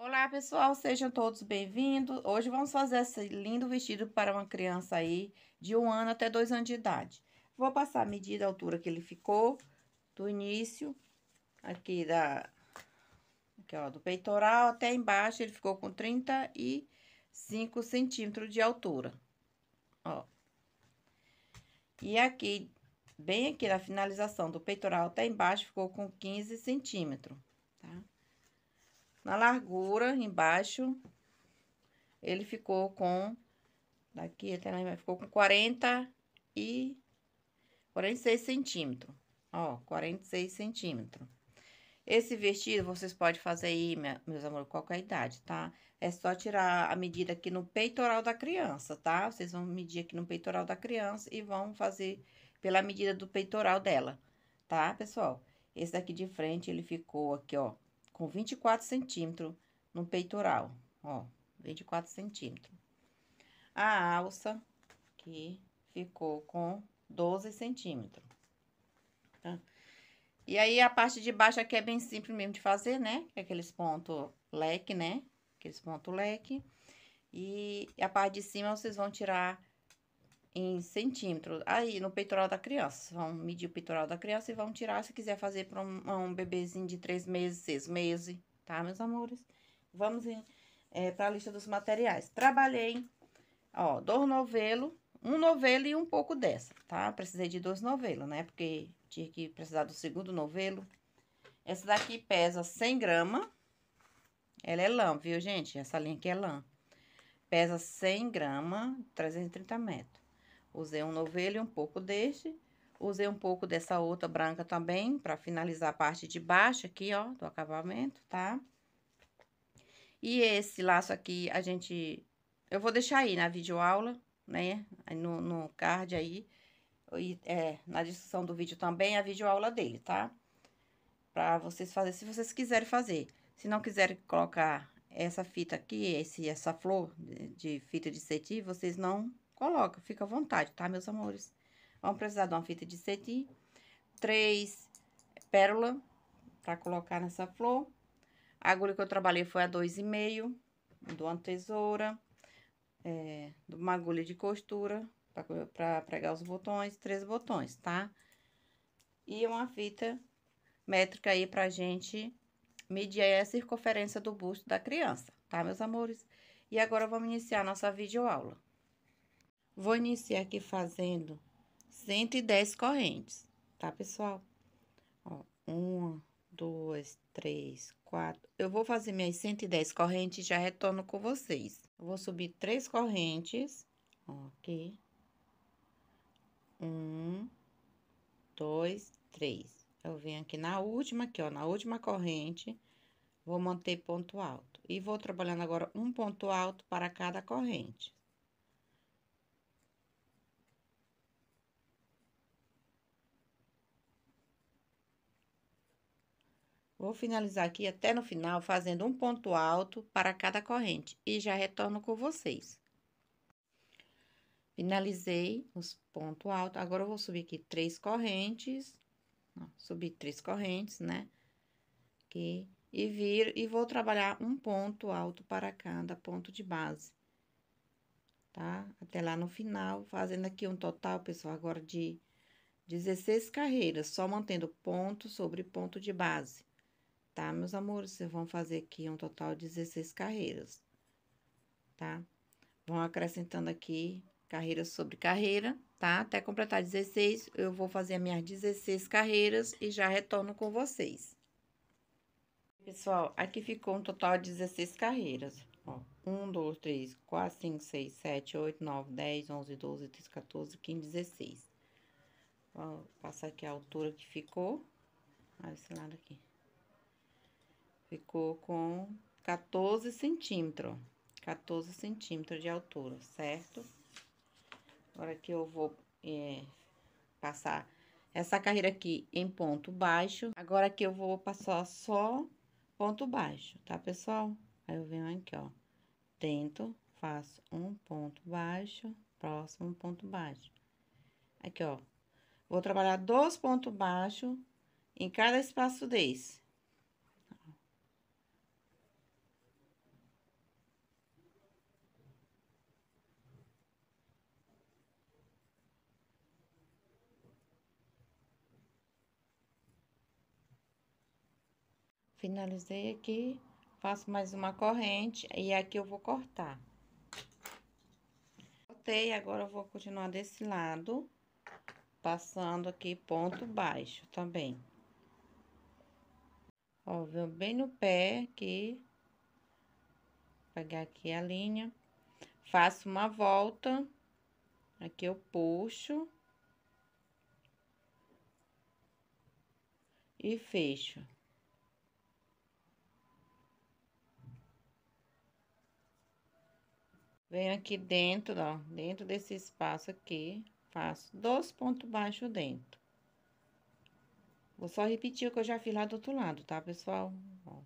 Olá pessoal, sejam todos bem-vindos. Hoje vamos fazer esse lindo vestido para uma criança aí de um ano até dois anos de idade. Vou passar a medida, a altura que ele ficou, do início, aqui da, aqui ó, do peitoral até embaixo, ele ficou com 35 centímetros de altura, ó. E aqui, bem aqui na finalização do peitoral até embaixo, ficou com 15 centímetros, tá? Na largura, embaixo, ele ficou com... Daqui até lá ficou com 40 e... 46 centímetros. Ó, 46 centímetros. Esse vestido vocês podem fazer aí, minha, meus amores, qualquer é idade, tá? É só tirar a medida aqui no peitoral da criança, tá? Vocês vão medir aqui no peitoral da criança e vão fazer pela medida do peitoral dela, tá, pessoal? Esse daqui de frente, ele ficou aqui, ó, com 24 centímetros no peitoral, ó, 24 centímetros. A alça, que ficou com 12 centímetros, tá? E aí, a parte de baixo aqui é bem simples mesmo de fazer, né? É aqueles pontos leque, né? Aqueles pontos leque. E a parte de cima, vocês vão tirar em centímetros. Aí, no peitoral da criança, vão medir o peitoral da criança e vão tirar, se quiser fazer para um, um, bebezinho de três meses, seis meses, tá, meus amores? Vamos é, para a lista dos materiais. Trabalhei, ó, dois novelos, um novelo e um pouco dessa, tá? Precisei de dois novelos, né? Porque tinha que precisar do segundo novelo. Essa daqui pesa 100 gramas. Ela é lã, viu, gente? Essa linha aqui é lã. Pesa 100 gramas, 330 metros. Usei um novelo e um pouco deste. Usei um pouco dessa outra branca também, pra finalizar a parte de baixo aqui, ó, do acabamento, tá? E esse laço aqui, a gente... Eu vou deixar aí na videoaula, né? No, no card aí. E, é, na descrição do vídeo também a videoaula dele, tá? Pra vocês fazerem, se vocês quiserem fazer. Se não quiserem colocar essa fita aqui, esse, essa flor de, de fita de cetim, vocês não Coloca, fica à vontade, tá, meus amores? Vamos precisar de uma fita de cetim, três pérola para colocar nessa flor. A agulha que eu trabalhei foi a dois e meio, do uma tesoura, é, uma agulha de costura para pregar os botões, três botões, tá? E uma fita métrica aí pra gente medir a circunferência do busto da criança, tá, meus amores? E agora vamos iniciar nossa videoaula. Vou iniciar aqui fazendo 110 correntes, tá, pessoal? Ó, uma, duas, três, quatro. Eu vou fazer minhas 110 correntes e já retorno com vocês. Eu vou subir três correntes, ó, aqui. Um, dois, três. Eu venho aqui na última, aqui, ó, na última corrente, vou manter ponto alto. E vou trabalhando agora um ponto alto para cada corrente, Vou finalizar aqui até no final, fazendo um ponto alto para cada corrente e já retorno com vocês. Finalizei os pontos altos, agora eu vou subir aqui três correntes, ó, subir três correntes, né? Aqui, e vir, e vou trabalhar um ponto alto para cada ponto de base, tá? Até lá no final, fazendo aqui um total, pessoal, agora de 16 carreiras, só mantendo ponto sobre ponto de base tá, meus amores? Vocês vão fazer aqui um total de 16 carreiras, tá? Vão acrescentando aqui carreira sobre carreira, tá? Até completar 16, eu vou fazer as minhas 16 carreiras e já retorno com vocês. Pessoal, aqui ficou um total de 16 carreiras, ó. 1, 2, 3, 4, 5, 6, 7, 8, 9, 10, 11, 12, 13, 14, 15, 16. Vou passar aqui a altura que ficou. Olha esse lado aqui. Ficou com 14 centímetros, 14 centímetros de altura, certo? Agora que eu vou é, passar essa carreira aqui em ponto baixo. Agora que eu vou passar só ponto baixo, tá, pessoal? Aí eu venho aqui, ó, tento, faço um ponto baixo, próximo ponto baixo. Aqui, ó, vou trabalhar dois pontos baixos em cada espaço desse. Finalizei aqui, faço mais uma corrente e aqui eu vou cortar. Cortei, agora eu vou continuar desse lado, passando aqui ponto baixo também. Ó, veio bem no pé aqui, pegar aqui a linha, faço uma volta, aqui eu puxo e fecho. Venho aqui dentro, ó, dentro desse espaço aqui, faço dois pontos baixos dentro. Vou só repetir o que eu já fiz lá do outro lado, tá, pessoal? Ó.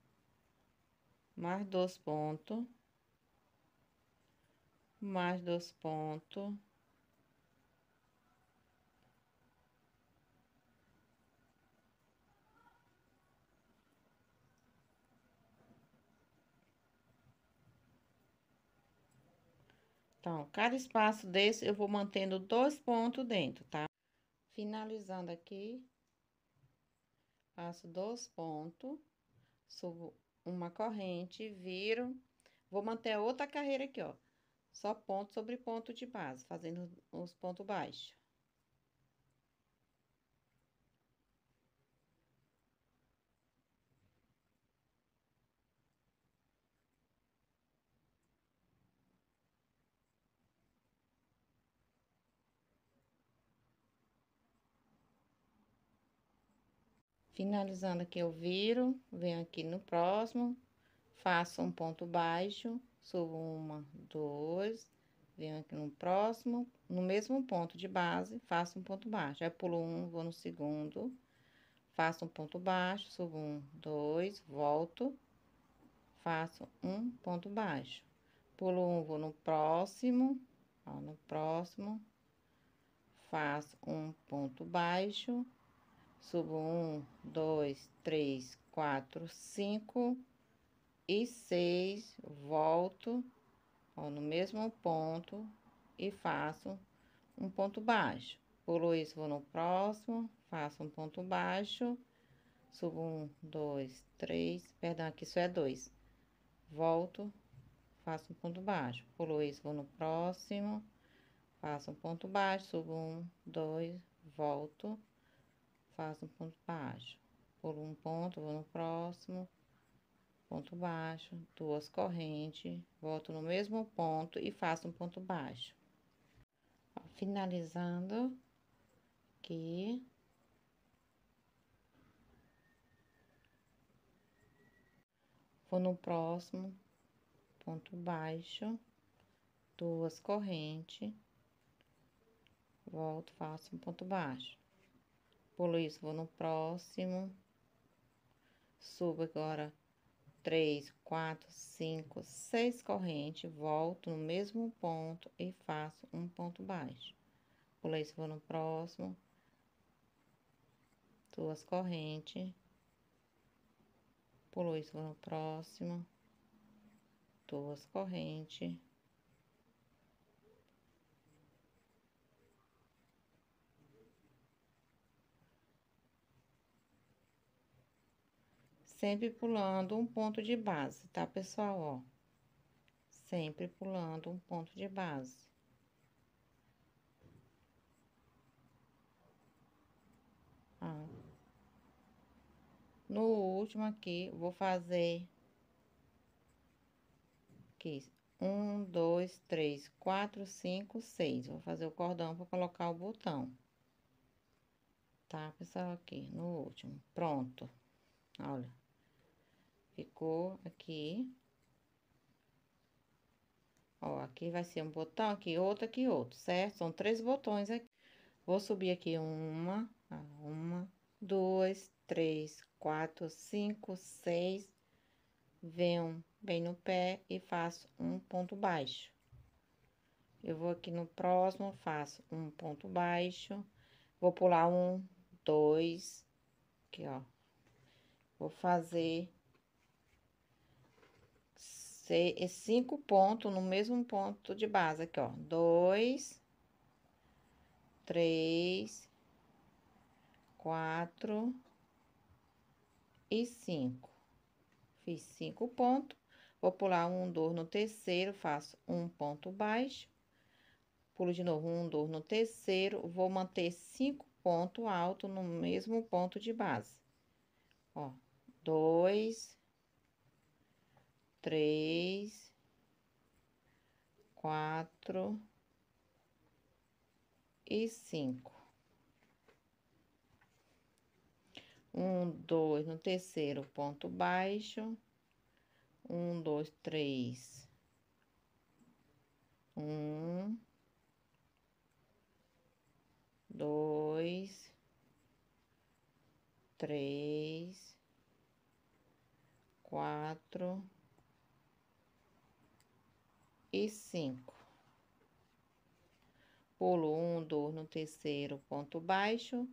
Mais dois pontos. Mais dois pontos. Então, cada espaço desse, eu vou mantendo dois pontos dentro, tá? Finalizando aqui, faço dois pontos, subo uma corrente, viro, vou manter a outra carreira aqui, ó. Só ponto sobre ponto de base, fazendo os pontos baixos. Finalizando aqui eu viro, venho aqui no próximo, faço um ponto baixo, subo uma, dois, venho aqui no próximo, no mesmo ponto de base, faço um ponto baixo. Aí pulo um, vou no segundo, faço um ponto baixo, subo um, dois, volto, faço um ponto baixo. Pulo um, vou no próximo, ó, no próximo, faço um ponto baixo, Subo um, dois, três, quatro, cinco e seis. Volto, ó, no mesmo ponto e faço um ponto baixo. Pulo isso, vou no próximo, faço um ponto baixo. Subo um, dois, três. Perdão, aqui só é dois. Volto, faço um ponto baixo. Pulo isso, vou no próximo, faço um ponto baixo. Subo um, dois, volto faço um ponto baixo, pulo um ponto, vou no próximo, ponto baixo, duas correntes, volto no mesmo ponto e faço um ponto baixo. Ó, finalizando aqui. Vou no próximo, ponto baixo, duas correntes, volto, faço um ponto baixo pulo isso, vou no próximo. Subo agora três, quatro, cinco, seis correntes, volto no mesmo ponto e faço um ponto baixo. Pulo isso, vou no próximo. Duas correntes. Pulo isso, vou no próximo. Duas correntes Sempre pulando um ponto de base, tá, pessoal? Ó, sempre pulando um ponto de base. Ó. Ah. No último aqui, vou fazer aqui, um, dois, três, quatro, cinco, seis. Vou fazer o cordão para colocar o botão. Tá, pessoal, aqui no último. Pronto. Olha. Ficou aqui. Ó, aqui vai ser um botão, aqui outro, aqui outro, certo? São três botões aqui. Vou subir aqui uma, uma, duas, três, quatro, cinco, seis. Venho bem no pé e faço um ponto baixo. Eu vou aqui no próximo, faço um ponto baixo. Vou pular um, dois, aqui, ó. Vou fazer é cinco pontos no mesmo ponto de base aqui, ó. Dois, três, quatro e cinco. Fiz cinco pontos. Vou pular um dor no terceiro, faço um ponto baixo. Pulo de novo um dor no terceiro, vou manter cinco pontos alto no mesmo ponto de base. Ó, dois, três, quatro e cinco. Um, dois, no terceiro ponto baixo. Um, dois, três. Um, dois, três, quatro e cinco. Pulo um, dor no terceiro ponto baixo.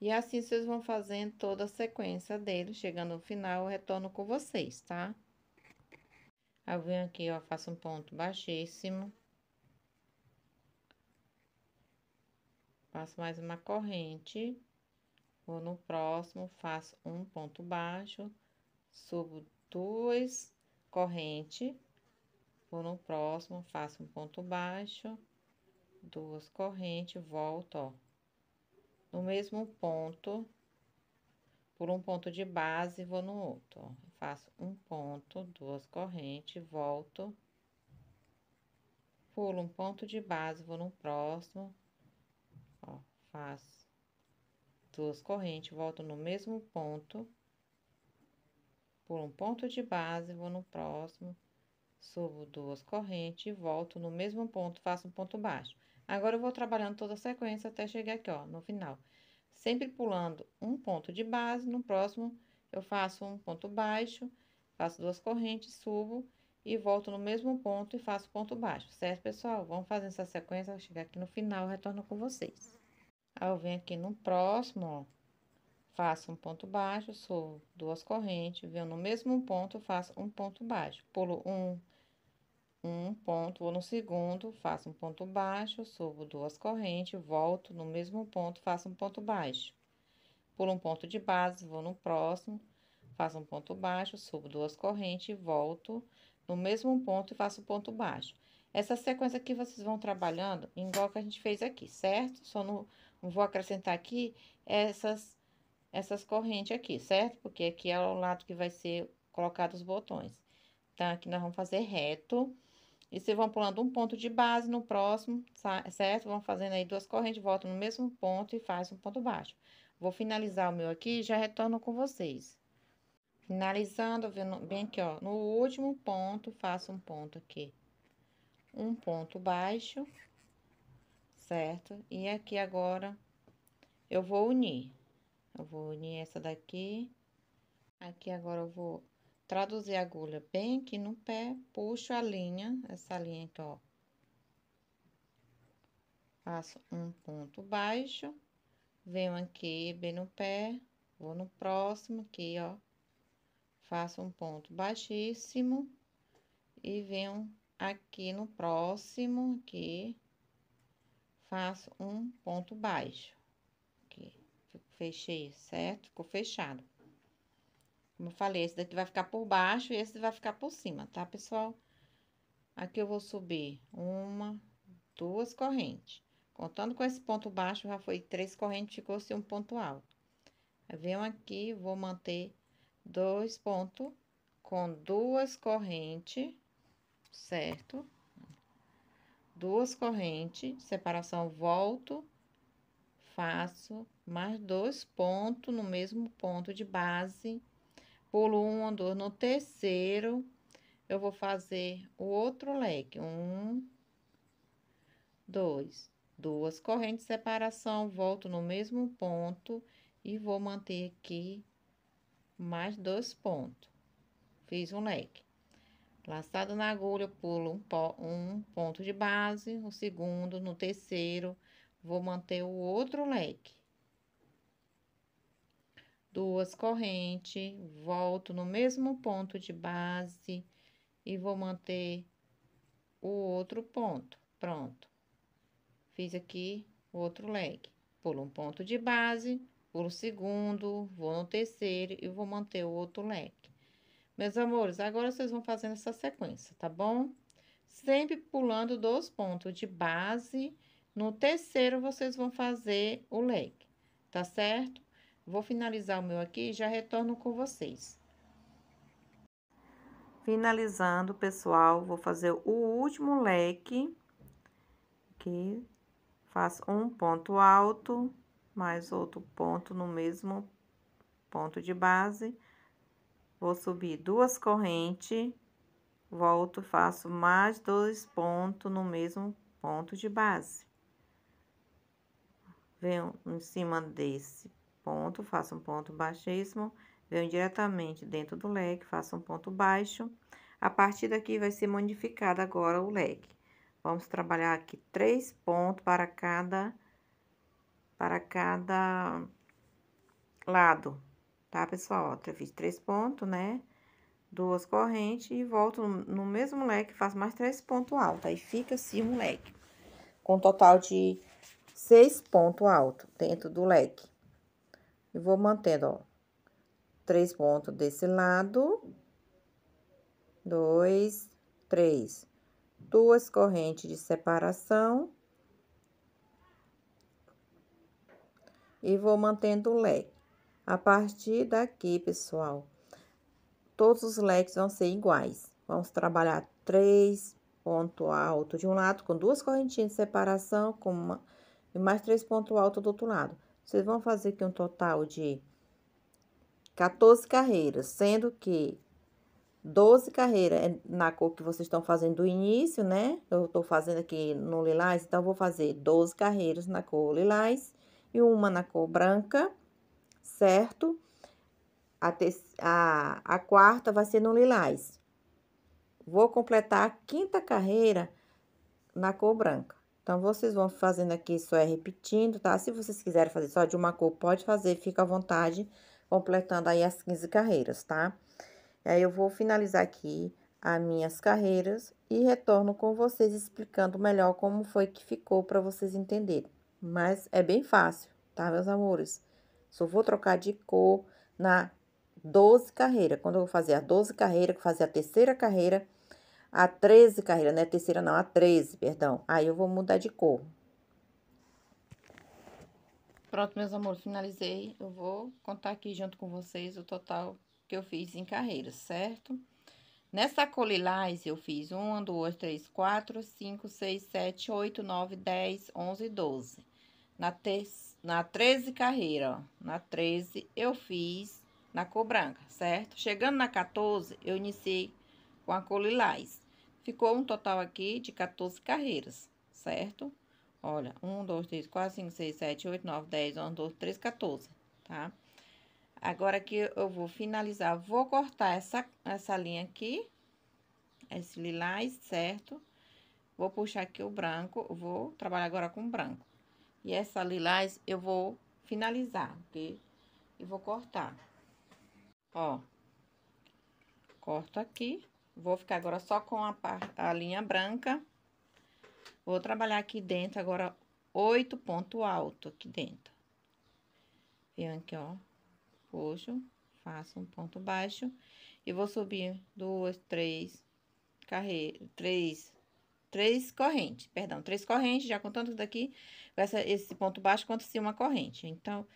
E assim vocês vão fazendo toda a sequência dele. Chegando no final, eu retorno com vocês, tá? Eu venho aqui, ó, faço um ponto baixíssimo. Faço mais uma corrente. Vou no próximo, faço um ponto baixo. Subo duas correntes. Vou no próximo, faço um ponto baixo, duas correntes, volto, ó. No mesmo ponto, por um ponto de base, vou no outro, ó. Faço um ponto, duas correntes, volto. Pulo um ponto de base, vou no próximo, ó. Faço duas correntes, volto no mesmo ponto. Por um ponto de base, vou no próximo. Subo duas correntes, volto no mesmo ponto, faço um ponto baixo. Agora, eu vou trabalhando toda a sequência até chegar aqui, ó, no final. Sempre pulando um ponto de base, no próximo eu faço um ponto baixo, faço duas correntes, subo e volto no mesmo ponto e faço ponto baixo, certo, pessoal? Vamos fazer essa sequência, chegar aqui no final, retorno com vocês. Aí, eu venho aqui no próximo, ó, faço um ponto baixo, subo duas correntes, venho no mesmo ponto, faço um ponto baixo, pulo um, um ponto, vou no segundo, faço um ponto baixo, subo duas correntes, volto no mesmo ponto, faço um ponto baixo. Pulo um ponto de base, vou no próximo, faço um ponto baixo, subo duas correntes, volto no mesmo ponto e faço um ponto baixo. Essa sequência aqui vocês vão trabalhando igual que a gente fez aqui, certo? Só não vou acrescentar aqui essas, essas correntes aqui, certo? Porque aqui é o lado que vai ser colocado os botões. então Aqui nós vamos fazer reto. E vocês vão pulando um ponto de base no próximo, certo? Vão fazendo aí duas correntes, volta no mesmo ponto e faz um ponto baixo. Vou finalizar o meu aqui e já retorno com vocês. Finalizando, vendo bem aqui, ó, no último ponto, faço um ponto aqui. Um ponto baixo, certo? E aqui agora, eu vou unir. Eu vou unir essa daqui. Aqui agora eu vou traduzir a agulha bem aqui no pé, puxo a linha, essa linha aqui, ó. Faço um ponto baixo, venho aqui bem no pé, vou no próximo aqui, ó. Faço um ponto baixíssimo e venho aqui no próximo aqui, faço um ponto baixo. Aqui, fechei, certo? Ficou fechado. Como eu falei, esse daqui vai ficar por baixo e esse vai ficar por cima, tá, pessoal? Aqui eu vou subir uma, duas correntes. Contando com esse ponto baixo, já foi três correntes, ficou assim um ponto alto. Eu venho aqui, vou manter dois pontos com duas correntes, certo? Duas correntes, separação, volto, faço mais dois pontos no mesmo ponto de base pulo um, dois, no terceiro, eu vou fazer o outro leque. Um, dois, duas correntes de separação, volto no mesmo ponto e vou manter aqui mais dois pontos. Fiz um leque. Laçado na agulha, pulo um, um ponto de base, o segundo, no terceiro, vou manter o outro leque duas correntes, volto no mesmo ponto de base e vou manter o outro ponto. Pronto. Fiz aqui o outro leg. Pulo um ponto de base, pulo o segundo, vou no terceiro e vou manter o outro leque. Meus amores, agora vocês vão fazendo essa sequência, tá bom? Sempre pulando dois pontos de base. No terceiro, vocês vão fazer o leque, tá certo? Vou finalizar o meu aqui e já retorno com vocês. Finalizando, pessoal, vou fazer o último leque. Aqui, faço um ponto alto, mais outro ponto no mesmo ponto de base. Vou subir duas correntes, volto, faço mais dois pontos no mesmo ponto de base. Venho em cima desse ponto, faço um ponto baixíssimo, venho diretamente dentro do leque, faço um ponto baixo. A partir daqui vai ser modificado agora o leque. Vamos trabalhar aqui três pontos para cada, para cada lado, tá, pessoal? Eu fiz três pontos, né? Duas correntes e volto no mesmo leque, faço mais três pontos altos. Aí fica assim um leque, com total de seis pontos altos dentro do leque. E vou mantendo, ó, três pontos desse lado, dois, três, duas correntes de separação. E vou mantendo o leque. A partir daqui, pessoal, todos os leques vão ser iguais. Vamos trabalhar três ponto alto de um lado, com duas correntinhas de separação, com uma, e mais três pontos altos do outro lado. Vocês vão fazer aqui um total de 14 carreiras, sendo que 12 carreiras é na cor que vocês estão fazendo do início, né? Eu tô fazendo aqui no lilás, então vou fazer 12 carreiras na cor lilás e uma na cor branca, certo? A, te... a, a quarta vai ser no lilás. Vou completar a quinta carreira na cor branca. Então, vocês vão fazendo aqui, só é repetindo, tá? Se vocês quiserem fazer só de uma cor, pode fazer, fica à vontade, completando aí as 15 carreiras, tá? E aí, eu vou finalizar aqui as minhas carreiras e retorno com vocês explicando melhor como foi que ficou para vocês entenderem. Mas é bem fácil, tá, meus amores? Só vou trocar de cor na 12 carreiras. Quando eu vou fazer a 12 carreiras, que fazer a terceira carreira a 13, carreira, não é a terceira não, a 13, perdão. Aí eu vou mudar de cor. Pronto, meus amores, finalizei. Eu vou contar aqui junto com vocês o total que eu fiz em carreiras, certo? Nessa cor lilás, eu fiz 1, 2, 3, 4, 5, 6, 7, 8, 9, 10, 11, 12. Na, te... na 13 carreira, ó, na 13, eu fiz na cor branca, certo? Chegando na 14, eu iniciei com a cor lilás. Ficou um total aqui de 14 carreiras, certo? Olha, 1, 2, 3, 4, 5, 6, 7, 8, 9, 10, 11, 12, 13, 14, tá? Agora que eu vou finalizar, vou cortar essa, essa linha aqui, esse lilás, certo? Vou puxar aqui o branco, vou trabalhar agora com branco. E essa lilás eu vou finalizar, ok? E vou cortar. Ó, corto aqui. Vou ficar agora só com a, a linha branca. Vou trabalhar aqui dentro agora oito ponto alto aqui dentro. Venho aqui, ó, puxo, faço um ponto baixo e vou subir duas, três, carre... três, três correntes, perdão, três correntes, já contando daqui essa, esse ponto baixo quanto se uma corrente. Então,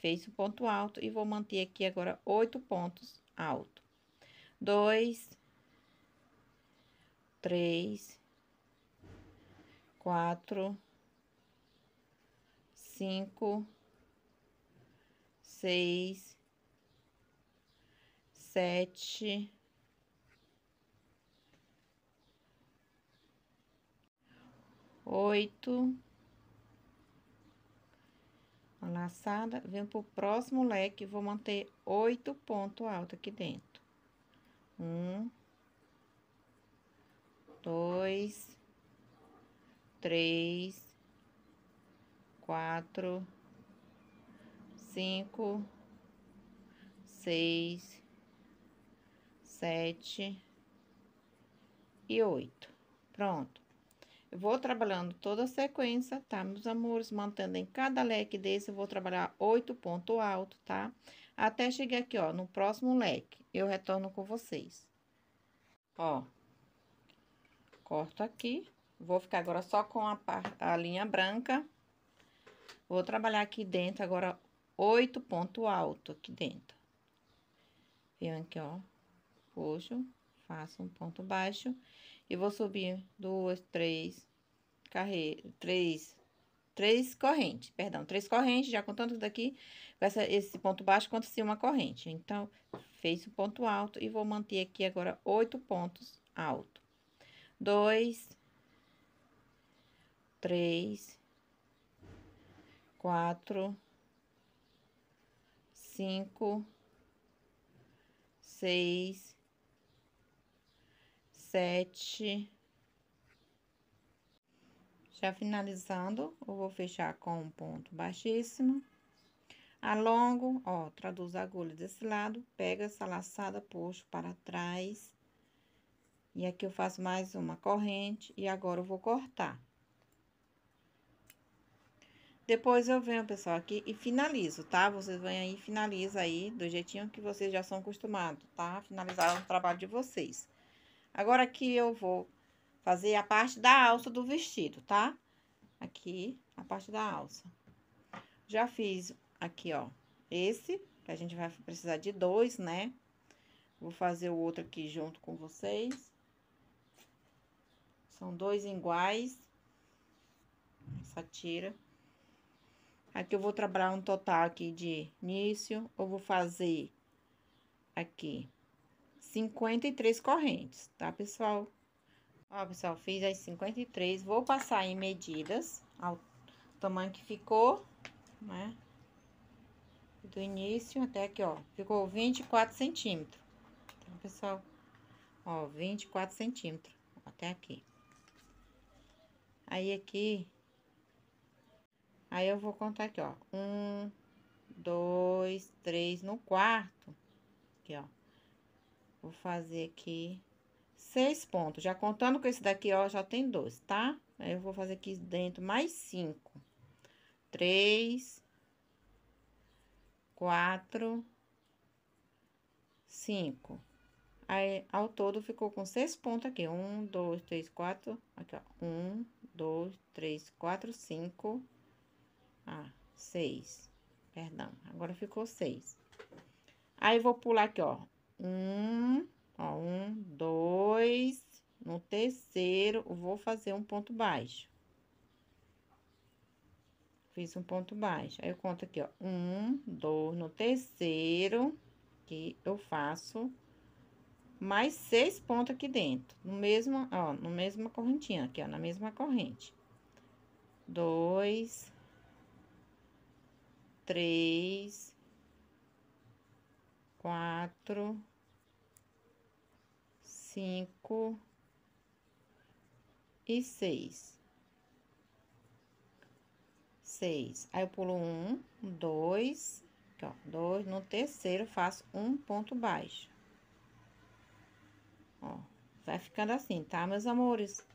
fez o ponto alto e vou manter aqui agora oito pontos alto. Dois, três, quatro, cinco, seis, sete, oito. Uma laçada, vem pro próximo leque, vou manter oito pontos altos aqui dentro. Um, dois, três, quatro, cinco, seis, sete e oito. Pronto. Eu vou trabalhando toda a sequência, tá, meus amores? Mantendo em cada leque desse, eu vou trabalhar oito ponto alto, tá? Até chegar aqui, ó, no próximo leque. Eu retorno com vocês. Ó, Corto aqui. Vou ficar agora só com a, a linha branca. Vou trabalhar aqui dentro agora oito ponto alto aqui dentro. Venho aqui, ó. Puxo, faço um ponto baixo. E vou subir duas, três, carre... três, três correntes, perdão, três correntes, já contando daqui, com essa, esse ponto baixo, quanto se uma corrente. Então, fez o ponto alto e vou manter aqui agora oito pontos alto dois, três, quatro, cinco, seis, sete. Já finalizando, eu vou fechar com um ponto baixíssimo. Alongo, ó, traduz a agulha desse lado, pego essa laçada, puxo para trás e aqui eu faço mais uma corrente e agora eu vou cortar. Depois eu venho, pessoal, aqui e finalizo, tá? Vocês vêm aí e finaliza aí do jeitinho que vocês já são acostumados, tá? Finalizar o trabalho de vocês. Agora aqui eu vou fazer a parte da alça do vestido, tá? Aqui, a parte da alça. Já fiz aqui, ó, esse, que a gente vai precisar de dois, né? Vou fazer o outro aqui junto com vocês. São dois iguais. Essa tira. Aqui eu vou trabalhar um total aqui de início. Eu vou fazer aqui 53 correntes, tá, pessoal? Ó, pessoal, fiz as 53. Vou passar em medidas ao tamanho que ficou, né? Do início até aqui, ó. Ficou 24 centímetros, tá, pessoal? Ó, 24 centímetros até aqui. Aí aqui, aí eu vou contar aqui, ó. Um, dois, três, no quarto, aqui, ó. Vou fazer aqui seis pontos. Já contando com esse daqui, ó, já tem dois, tá? Aí eu vou fazer aqui dentro mais cinco. Três, quatro, cinco. Aí, ao todo, ficou com seis pontos aqui. Um, dois, três, quatro. Aqui, ó. Um, dois, três, quatro, cinco. Ah, seis. Perdão, agora ficou seis. Aí, vou pular aqui, ó. Um, ó, um, dois. No terceiro, vou fazer um ponto baixo. Fiz um ponto baixo. Aí, eu conto aqui, ó. Um, dois. No terceiro, que eu faço mais seis pontos aqui dentro, no mesmo, ó, no mesma correntinha aqui, ó, na mesma corrente. Dois, três, quatro, cinco e seis. Seis. Aí eu pulo um, dois, aqui, ó, dois. No terceiro, faço um ponto baixo Ó, vai ficando assim, tá, meus amores?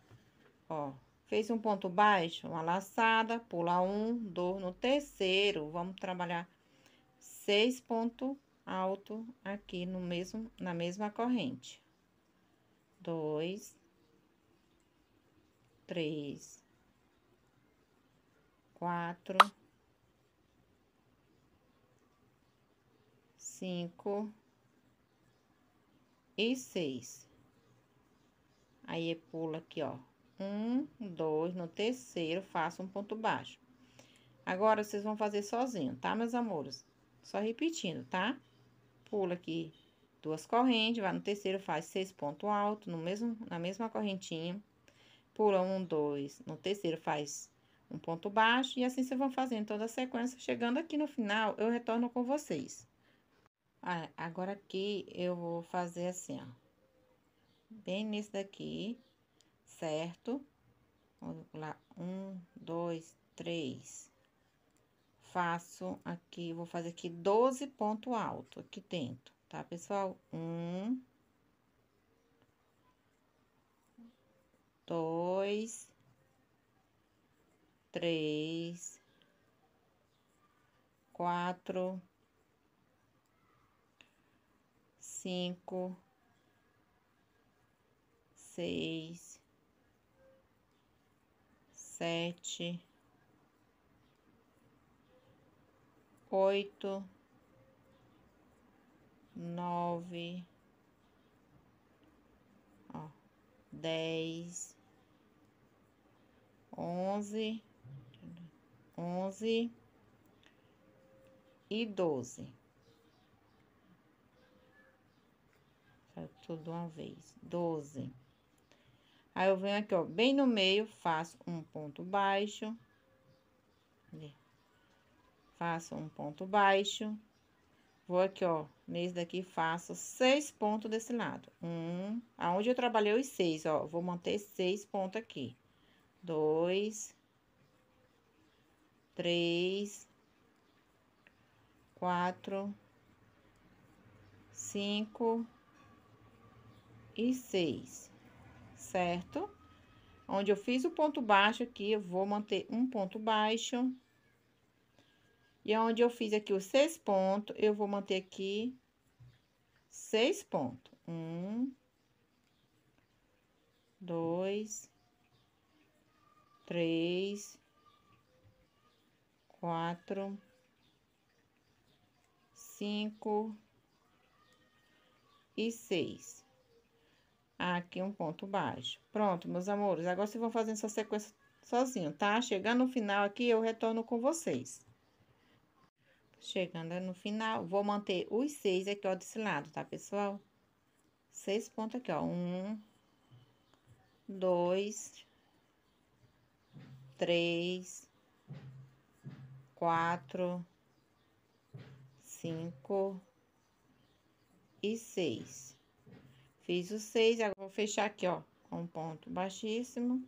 Ó, fez um ponto baixo, uma laçada, pula um, dois no terceiro. Vamos trabalhar seis pontos alto aqui no mesmo, na mesma corrente. Dois, três, quatro, cinco e seis. Aí pula aqui, ó. Um, dois, no terceiro, faço um ponto baixo. Agora, vocês vão fazer sozinho, tá, meus amores? Só repetindo, tá? Pula aqui duas correntes, vai no terceiro, faz seis pontos altos, no mesmo, na mesma correntinha. Pula um, dois, no terceiro, faz um ponto baixo. E assim, vocês vão fazendo toda a sequência. Chegando aqui no final, eu retorno com vocês. Ah, agora aqui, eu vou fazer assim, ó bem nesse daqui, certo? Vamos lá, um, dois, três. Faço aqui, vou fazer aqui 12 ponto alto aqui dentro, tá, pessoal? Um, dois, três, quatro, cinco seis, sete, oito, nove, ó, dez, onze, onze e doze. tudo uma vez. Doze. Aí, eu venho aqui, ó, bem no meio, faço um ponto baixo. Faço um ponto baixo. Vou aqui, ó, nesse daqui, faço seis pontos desse lado. Um, aonde eu trabalhei os seis, ó, vou manter seis pontos aqui. Dois, três, quatro, cinco e seis certo? Onde eu fiz o ponto baixo aqui, eu vou manter um ponto baixo. E onde eu fiz aqui os seis pontos, eu vou manter aqui seis pontos. Um, dois, três, quatro, cinco e seis aqui um ponto baixo. Pronto, meus amores, agora vocês vão fazendo essa sequência sozinho, tá? Chegando no final aqui, eu retorno com vocês. Chegando no final, vou manter os seis aqui, ó, desse lado, tá, pessoal? Seis pontos aqui, ó. Um, dois, três, quatro, cinco e seis. Fiz o 6, agora vou fechar aqui, ó, com um ponto baixíssimo.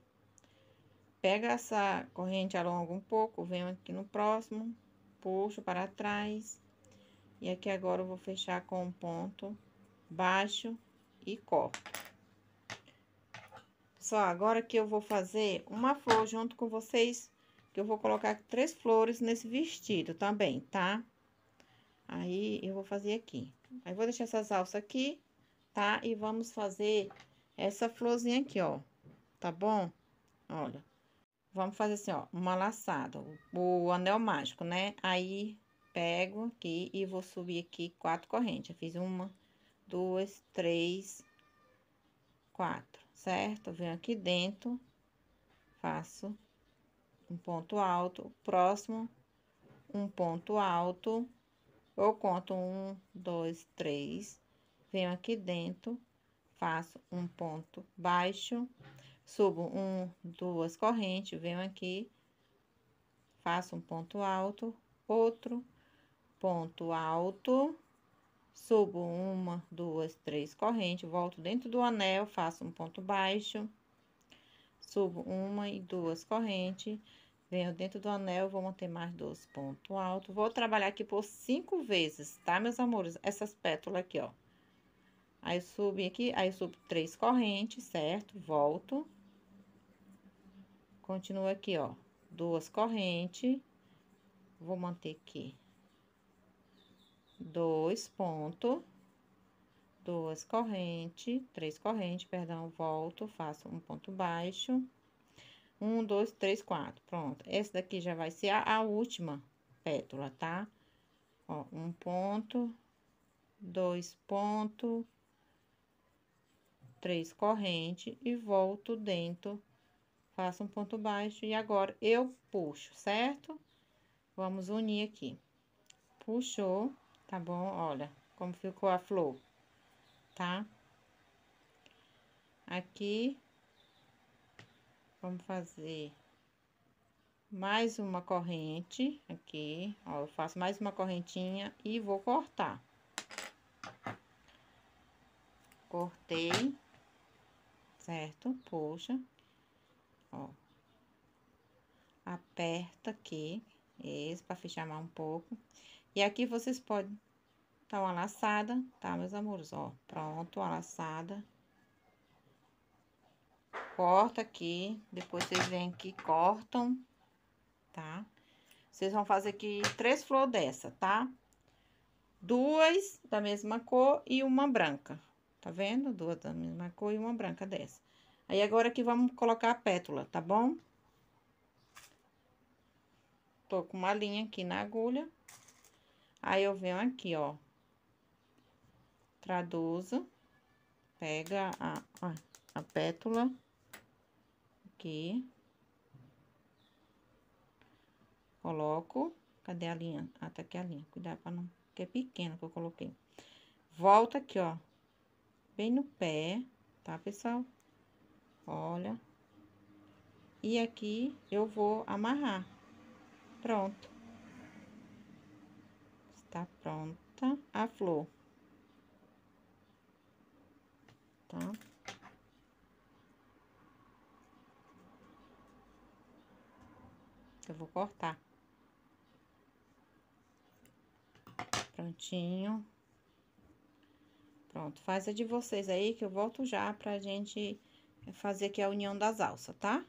Pega essa corrente, alonga um pouco, venho aqui no próximo, puxo para trás. E aqui agora eu vou fechar com um ponto baixo e corto. só agora que eu vou fazer uma flor junto com vocês, que eu vou colocar três flores nesse vestido também, tá? Aí, eu vou fazer aqui. Aí, vou deixar essas alças aqui tá? E vamos fazer essa florzinha aqui, ó, tá bom? Olha, vamos fazer assim, ó, uma laçada, o, anel mágico, né? Aí, pego aqui e vou subir aqui quatro correntes. Eu fiz uma, duas, três, quatro, certo? venho aqui dentro, faço um ponto alto, próximo, um ponto alto, eu conto um, dois, três, venho aqui dentro, faço um ponto baixo, subo um, duas correntes, venho aqui, faço um ponto alto, outro ponto alto, subo uma, duas, três correntes, volto dentro do anel, faço um ponto baixo, subo uma e duas correntes, venho dentro do anel, vou manter mais dois pontos altos, vou trabalhar aqui por cinco vezes, tá, meus amores? Essas pétalas aqui, ó. Aí subi aqui, aí subo três correntes, certo? Volto. Continuo aqui, ó, duas correntes. Vou manter aqui. Dois ponto. Duas correntes, três correntes, perdão, volto, faço um ponto baixo. Um, dois, três, quatro, pronto. Essa daqui já vai ser a, a última pétala, tá? Ó, um ponto, dois pontos três correntes e volto dentro, faço um ponto baixo e agora eu puxo, certo? Vamos unir aqui. Puxou, tá bom? Olha como ficou a flor, tá? Aqui, vamos fazer mais uma corrente aqui, ó, eu faço mais uma correntinha e vou cortar. Cortei certo? Puxa, ó. Aperta aqui, isso, pra fechar mais um pouco. E aqui vocês podem dar uma laçada, tá, meus amores? Ó, pronto, a laçada. Corta aqui, depois vocês vêm aqui cortam, tá? Vocês vão fazer aqui três flores dessa, tá? Duas da mesma cor e uma branca. Tá vendo? Duas da mesma cor e uma branca dessa. Aí, agora aqui, vamos colocar a pétula, tá bom? Tô com uma linha aqui na agulha. Aí, eu venho aqui, ó. Traduzo. Pega a, a, a pétula. Aqui. Coloco. Cadê a linha? Ah, tá aqui a linha. Cuidado pra não... Porque é pequena que eu coloquei. Volta aqui, ó bem no pé, tá, pessoal? Olha. E aqui eu vou amarrar. Pronto. Está pronta a flor. Tá? Eu vou cortar. Prontinho. Pronto, faz a de vocês aí que eu volto já pra gente fazer aqui a união das alças, tá?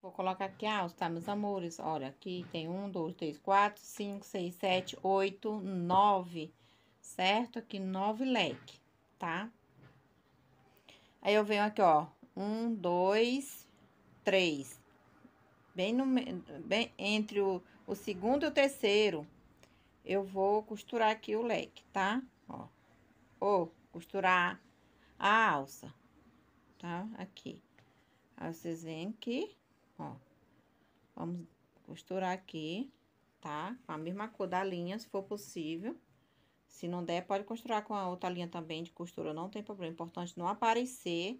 Vou colocar aqui a alça, tá, meus amores? Olha, aqui tem um, dois, três, quatro, cinco, seis, sete, oito, nove, certo? Aqui nove leque, tá? Aí eu venho aqui, ó, um, dois, três, bem, no, bem entre o, o segundo e o terceiro, eu vou costurar aqui o leque, tá? Tá? ou costurar a alça, tá? Aqui. Aí vocês vêm aqui, ó. Vamos costurar aqui, tá? Com a mesma cor da linha, se for possível. Se não der, pode costurar com a outra linha também de costura, não tem problema. importante é não aparecer,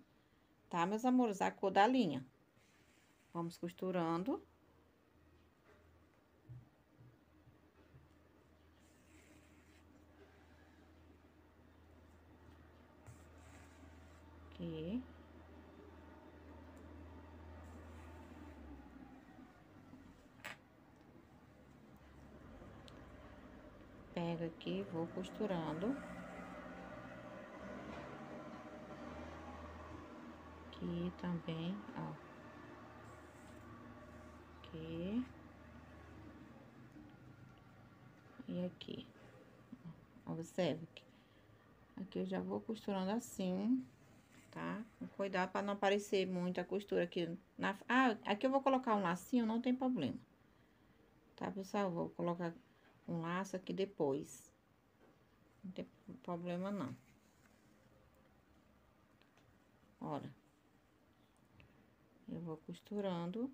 tá, meus amores? A cor da linha. Vamos costurando. aqui. Pego aqui, vou costurando. Aqui também, ó. Aqui. E aqui. Observe que aqui eu já vou costurando assim tá? Cuidado para não aparecer muito a costura aqui. Na... Ah, aqui eu vou colocar um lacinho, não tem problema. Tá, pessoal? Vou colocar um laço aqui depois. Não tem problema, não. Olha. Eu vou costurando.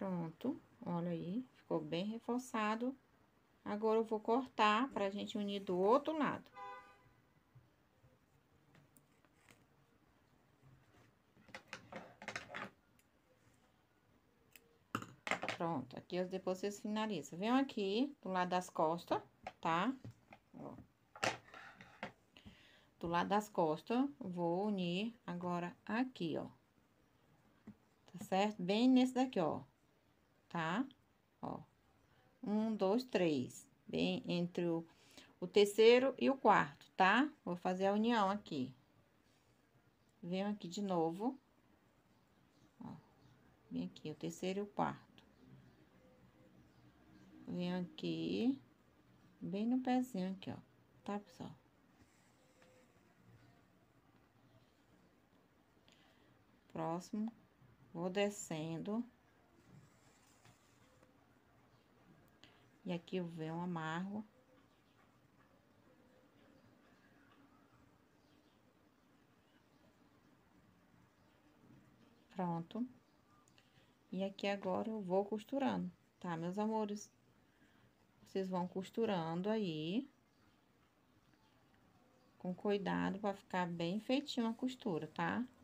Pronto, olha aí, ficou bem reforçado. Agora, eu vou cortar pra gente unir do outro lado. Pronto, aqui depois vocês finalizam. Vem aqui do lado das costas, tá? Ó. Do lado das costas, vou unir agora aqui, ó. Tá certo? Bem nesse daqui, ó tá? Ó, um, dois, três, bem entre o, o terceiro e o quarto, tá? Vou fazer a união aqui. Venho aqui de novo. Ó, vem aqui o terceiro e o quarto. Venho aqui, bem no pezinho aqui, ó, tá, pessoal? Próximo, vou descendo. E aqui eu venho amarro. amargo. Pronto. E aqui agora eu vou costurando, tá, meus amores? Vocês vão costurando aí. Com cuidado, pra ficar bem feitinho a costura, tá? Tá?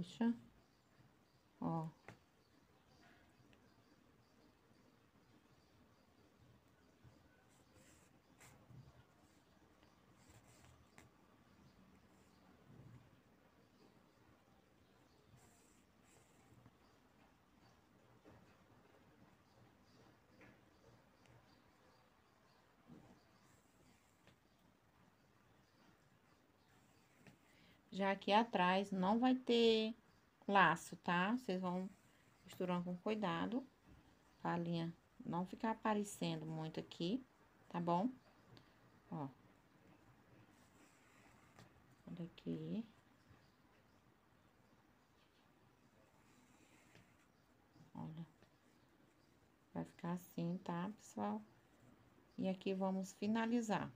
puxa, ó. Já aqui atrás não vai ter laço, tá? Vocês vão costurando com cuidado, a linha não ficar aparecendo muito aqui, tá bom? Ó. Olha aqui. Olha. Vai ficar assim, tá, pessoal? E aqui vamos finalizar.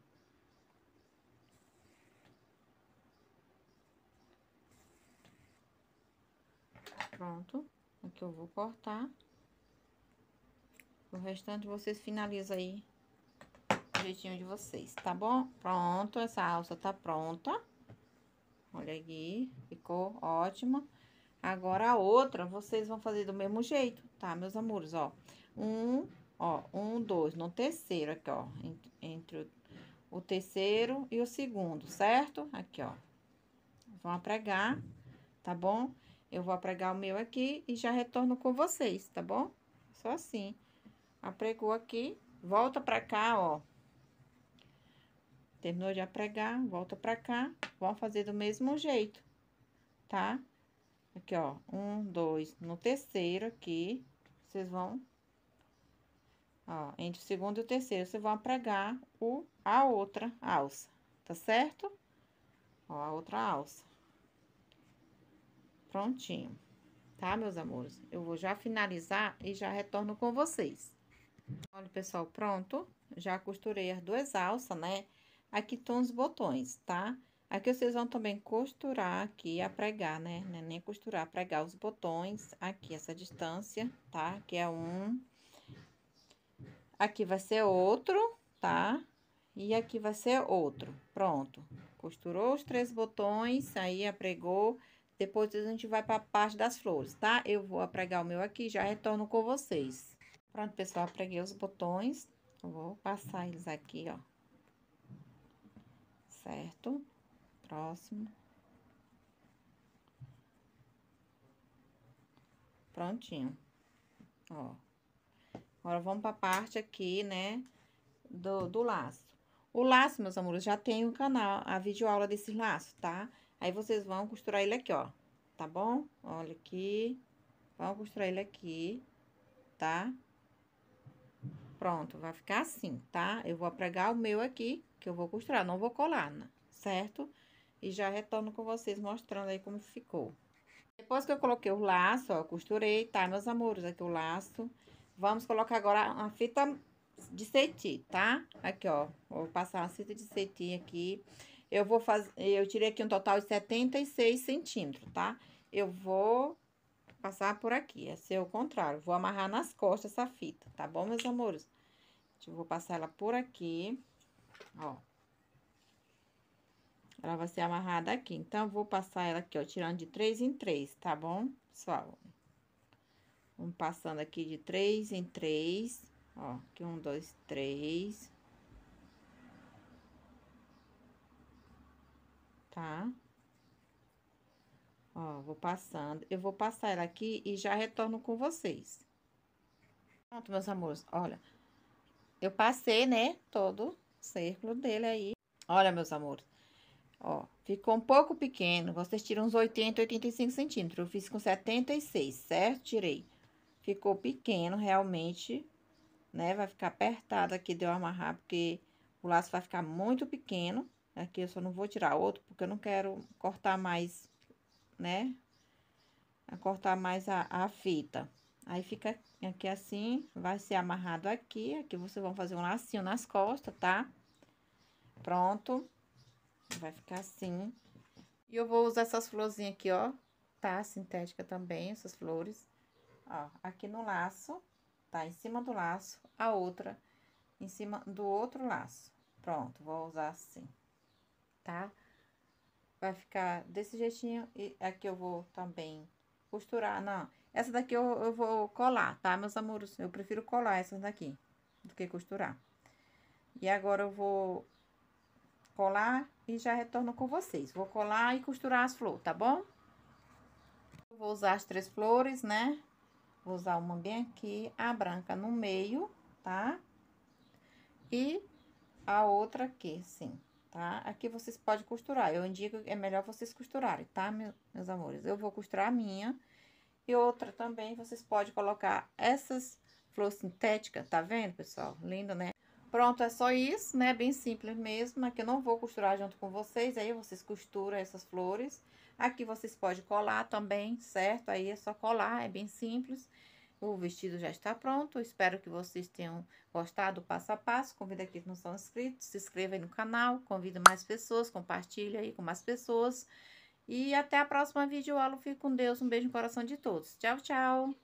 Pronto. Aqui eu vou cortar. O restante vocês finalizam aí do jeitinho de vocês, tá bom? Pronto, essa alça tá pronta. Olha aqui, ficou ótima. Agora a outra, vocês vão fazer do mesmo jeito, tá, meus amores? Ó, um, ó, um, dois, no terceiro aqui, ó, entre, o, terceiro e o segundo, certo? Aqui, ó. Vão pregar, tá bom? Eu vou pregar o meu aqui e já retorno com vocês, tá bom? Só assim. Apregou aqui, volta pra cá, ó. Terminou de apregar, volta pra cá. Vão fazer do mesmo jeito, tá? Aqui, ó. Um, dois. No terceiro aqui, vocês vão... Ó, entre o segundo e o terceiro, vocês vão apregar o, a outra alça, tá certo? Ó, a outra alça. Prontinho. Tá, meus amores? Eu vou já finalizar e já retorno com vocês. Olha, pessoal, pronto. Já costurei as duas alças, né? Aqui estão os botões, tá? Aqui vocês vão também costurar aqui, a pregar, né? É nem costurar, pregar os botões aqui, essa distância, tá? Que é um. Aqui vai ser outro, tá? E aqui vai ser outro. Pronto. Costurou os três botões, aí apregou. pregou depois a gente vai para a parte das flores, tá? Eu vou pregar o meu aqui já retorno com vocês. Pronto, pessoal, preguei os botões. vou passar eles aqui, ó. Certo? Próximo. Prontinho. Ó. Agora, vamos para a parte aqui, né, do, do laço. O laço, meus amores, já tem o um canal, a videoaula desse laço, tá? Tá? Aí vocês vão costurar ele aqui, ó, tá bom? Olha aqui, vão costurar ele aqui, tá? Pronto, vai ficar assim, tá? Eu vou pregar o meu aqui, que eu vou costurar, não vou colar, né? certo? E já retorno com vocês mostrando aí como ficou. Depois que eu coloquei o laço, ó, costurei, tá, meus amores, aqui o laço. Vamos colocar agora uma fita de cetim, tá? Aqui, ó, vou passar uma fita de cetim aqui. Eu vou fazer, eu tirei aqui um total de 76 centímetros, tá? Eu vou passar por aqui, é ser o contrário. Vou amarrar nas costas essa fita, tá bom, meus amores? Eu vou passar ela por aqui, ó. Ela vai ser amarrada aqui. Então, vou passar ela aqui, ó, tirando de três em três, tá bom, pessoal? Vamos passando aqui de três em três, ó. Aqui, um, dois, três. tá? Ó, vou passando. Eu vou passar ela aqui e já retorno com vocês. Pronto, meus amores, olha. Eu passei, né, todo o círculo dele aí. Olha, meus amores. Ó, ficou um pouco pequeno. Vocês tiram uns 80, 85 centímetros. Eu fiz com 76, certo? Tirei. Ficou pequeno, realmente, né? Vai ficar apertado aqui de eu amarrar, porque o laço vai ficar muito pequeno. Aqui eu só não vou tirar outro, porque eu não quero cortar mais, né? cortar mais a, a fita. Aí fica aqui assim, vai ser amarrado aqui. Aqui vocês vão fazer um lacinho nas costas, tá? Pronto. Vai ficar assim. E eu vou usar essas florzinhas aqui, ó. Tá? Sintética também, essas flores. Ó, aqui no laço, tá? Em cima do laço, a outra em cima do outro laço. Pronto, vou usar assim tá? Vai ficar desse jeitinho e aqui eu vou também costurar, não. Essa daqui eu, eu vou colar, tá, meus amores? Eu prefiro colar essas daqui do que costurar. E agora eu vou colar e já retorno com vocês. Vou colar e costurar as flores, tá bom? Vou usar as três flores, né? Vou usar uma bem aqui, a branca no meio, tá? E a outra aqui, sim tá? Aqui vocês podem costurar, eu indico é melhor vocês costurarem, tá, meus amores? Eu vou costurar a minha e outra também, vocês podem colocar essas flores sintéticas tá vendo, pessoal? Linda, né? Pronto, é só isso, né? Bem simples mesmo, aqui eu não vou costurar junto com vocês, aí vocês costuram essas flores. Aqui vocês podem colar também, certo? Aí é só colar, é bem simples. O vestido já está pronto. Espero que vocês tenham gostado do passo a passo. Convido aqui que não são inscritos, se inscreva aí no canal, convido mais pessoas, compartilhe aí com mais pessoas. E até a próxima videoaula. Fique com Deus. Um beijo no coração de todos. Tchau, tchau.